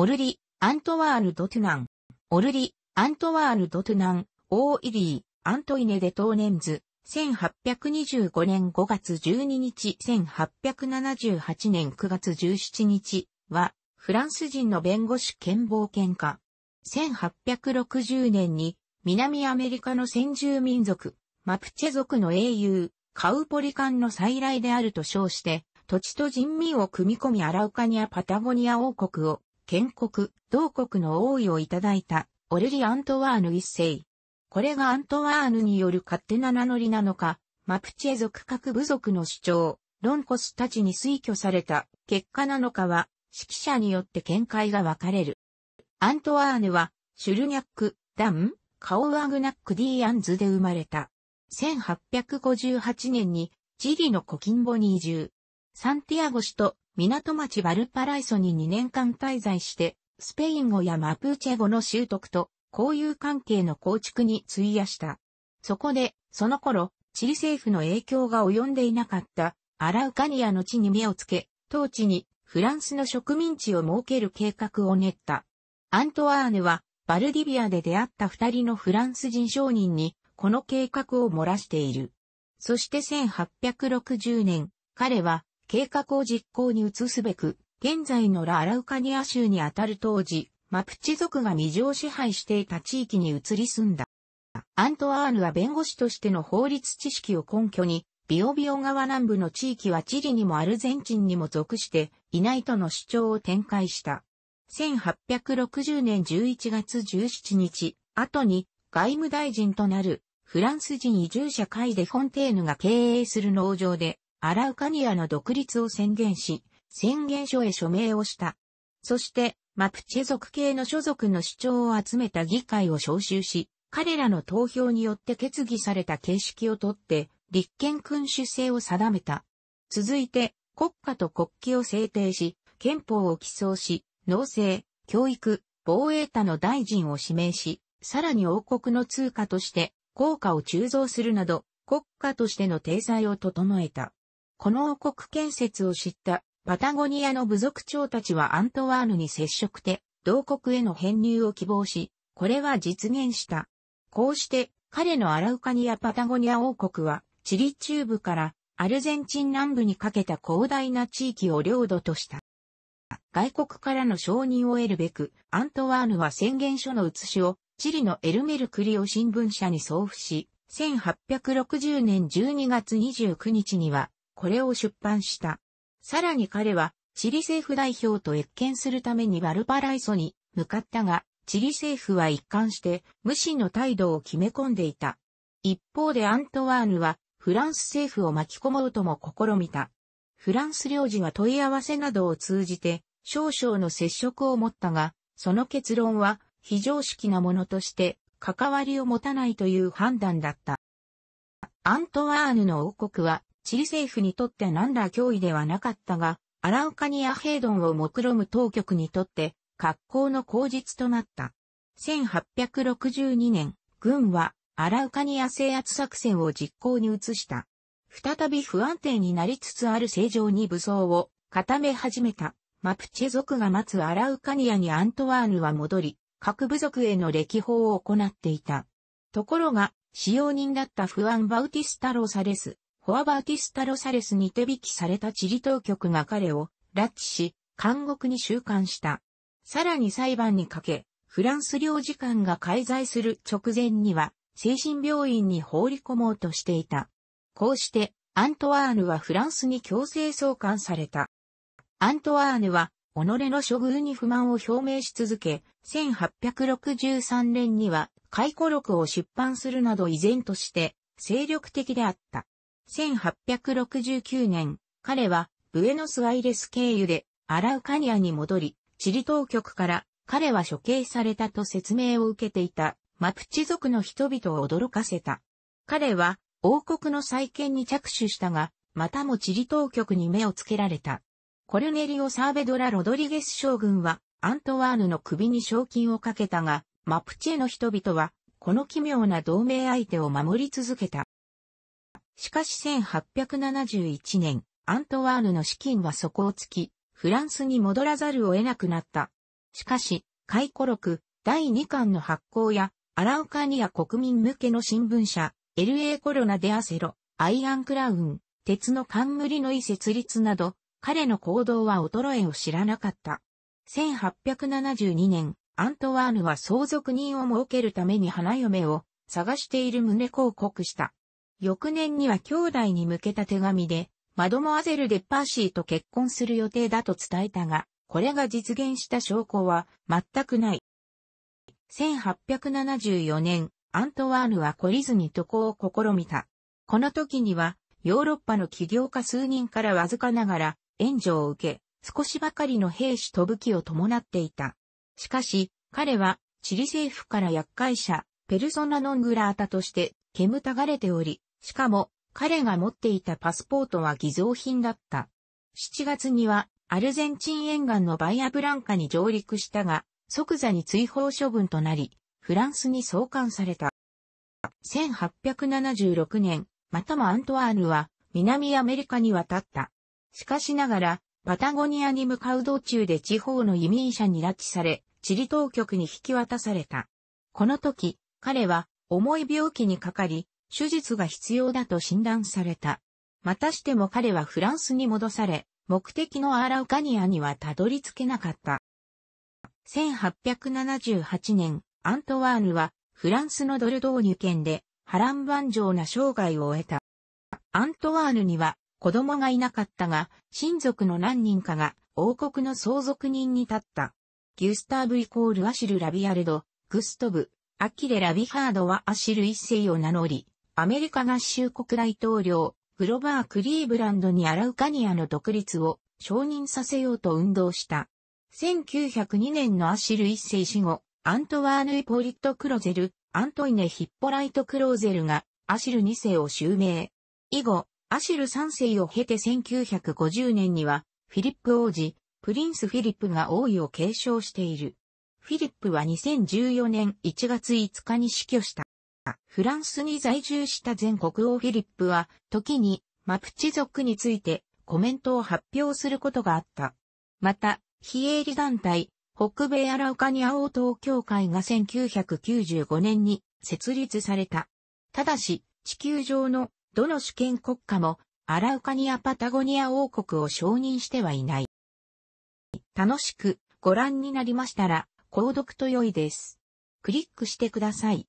オルリ、アントワール・ドトゥナン。オルリ、アントワール・ドトゥナン、オーイリー、アントイネ・デ・トーネンズ。1825年5月12日、1878年9月17日は、フランス人の弁護士兼冒険家。1860年に、南アメリカの先住民族、マプチェ族の英雄、カウポリカンの再来であると称して、土地と人民を組み込みアラウカニア・パタゴニア王国を建国、同国の王位をいただいた、オレリ・アントワーヌ一世。これがアントワーヌによる勝手な名乗りなのか、マプチェ族各部族の主張、ロンコスたちに推挙された結果なのかは、指揮者によって見解が分かれる。アントワーヌは、シュルニャック、ダン、カオワグナック・ディーアンズで生まれた。1858年に、チリのコキンボに移住。サンティアゴ市と港町バルパライソに2年間滞在して、スペイン語やマプーチェ語の習得と交友関係の構築に費やした。そこで、その頃、チリ政府の影響が及んでいなかったアラウカニアの地に目をつけ、当地にフランスの植民地を設ける計画を練った。アントワーヌは、バルディビアで出会った二人のフランス人商人に、この計画を漏らしている。そして1860年、彼は計画を実行に移すべく、現在のラ・アラウカニア州にあたる当時、マプチ族が未上支配していた地域に移り住んだ。アントワーヌは弁護士としての法律知識を根拠に、ビオビオ川南部の地域はチリにもアルゼンチンにも属していないとの主張を展開した。1860年11月17日、後に外務大臣となるフランス人移住者イデ・フォンテーヌが経営する農場でアラウカニアの独立を宣言し、宣言書へ署名をした。そして、マプチェ族系の所属の主張を集めた議会を招集し、彼らの投票によって決議された形式をとって、立憲君主制を定めた。続いて、国家と国旗を制定し、憲法を起草し、農政、教育、防衛他の大臣を指名し、さらに王国の通貨として、効果を鋳造するなど、国家としての体裁を整えた。この王国建設を知ったパタゴニアの部族長たちはアントワーヌに接触て同国への編入を希望し、これは実現した。こうして彼のアラウカニア・パタゴニア王国は、チリ中部からアルゼンチン南部にかけた広大な地域を領土とした。外国からの承認を得るべく、アントワーヌは宣言書の写しを、チリのエルメルクリオ新聞社に送付し、1860年12月29日には、これを出版した。さらに彼は、チリ政府代表と越見するためにバルパライソに向かったが、チリ政府は一貫して無視の態度を決め込んでいた。一方でアントワーヌはフランス政府を巻き込もうとも試みた。フランス領事は問い合わせなどを通じて少々の接触を持ったが、その結論は非常識なものとして関わりを持たないという判断だった。アントワーヌの王国はチリ政府にとって何ら脅威ではなかったが、アラウカニア兵ドンを目論む当局にとって、格好の口実となった。1862年、軍はアラウカニア制圧作戦を実行に移した。再び不安定になりつつある正常に武装を固め始めた。マプチェ族が待つアラウカニアにアントワーヌは戻り、各部族への歴訪を行っていた。ところが、使用人だったフアン・バウティスタ・ローサレス、ホア・バーティスタ・ロサレスに手引きされたチリ当局が彼を拉致し、監獄に収監した。さらに裁判にかけ、フランス領事館が介在する直前には、精神病院に放り込もうとしていた。こうして、アントワーヌはフランスに強制送還された。アントワーヌは、己の処遇に不満を表明し続け、1863年には、回顧録を出版するなど依然として、精力的であった。1869年、彼はブエノスアイレス経由でアラウカニアに戻り、チリ当局から彼は処刑されたと説明を受けていたマプチ族の人々を驚かせた。彼は王国の再建に着手したが、またもチリ当局に目をつけられた。コルネリオ・サーベドラ・ロドリゲス将軍はアントワーヌの首に賞金をかけたが、マプチェの人々はこの奇妙な同盟相手を守り続けた。しかし1871年、アントワーヌの資金は底をつき、フランスに戻らざるを得なくなった。しかし、回顧録第2巻の発行や、アラウカニア国民向けの新聞社、LA コロナデアセロ、アイアンクラウン、鉄の冠の意設立など、彼の行動は衰えを知らなかった。1872年、アントワーヌは相続人を設けるために花嫁を探している旨広告した。翌年には兄弟に向けた手紙で、マドモアゼル・でパーシーと結婚する予定だと伝えたが、これが実現した証拠は全くない。1874年、アントワーヌは懲りずに渡航を試みた。この時には、ヨーロッパの起業家数人からわずかながら援助を受け、少しばかりの兵士と武器を伴っていた。しかし、彼はチリ政府から厄介者、ペルソナノングラータとして煙たがれており、しかも、彼が持っていたパスポートは偽造品だった。7月には、アルゼンチン沿岸のバイアブランカに上陸したが、即座に追放処分となり、フランスに送還された。1876年、またもアントワーヌは南アメリカに渡った。しかしながら、パタゴニアに向かう道中で地方の移民者に拉致され、地理当局に引き渡された。この時、彼は重い病気にかかり、手術が必要だと診断された。またしても彼はフランスに戻され、目的のアーラウカニアにはたどり着けなかった。1878年、アントワーヌはフランスのドルドーニュ県で波乱万丈な生涯を得た。アントワーヌには子供がいなかったが、親族の何人かが王国の相続人に立った。ギュスターブイコールアシル・ラビアルド、グストブ、アキレラ・ビハードはアシル一世を名乗り、アメリカ合衆国大統領、グロバー・クリーブランドにアラウカニアの独立を承認させようと運動した。1902年のアシル一世死後、アントワーヌ・イポリット・クロゼル、アントイネ・ヒッポライト・クローゼルがアシル二世を襲名。以後、アシル三世を経て1950年には、フィリップ王子、プリンス・フィリップが王位を継承している。フィリップは2014年1月5日に死去した。フランスに在住した全国王フィリップは、時にマプチ族についてコメントを発表することがあった。また、非営利団体、北米アラウカニア王党協会が1995年に設立された。ただし、地球上のどの主権国家もアラウカニア・パタゴニア王国を承認してはいない。楽しくご覧になりましたら、購読と良いです。クリックしてください。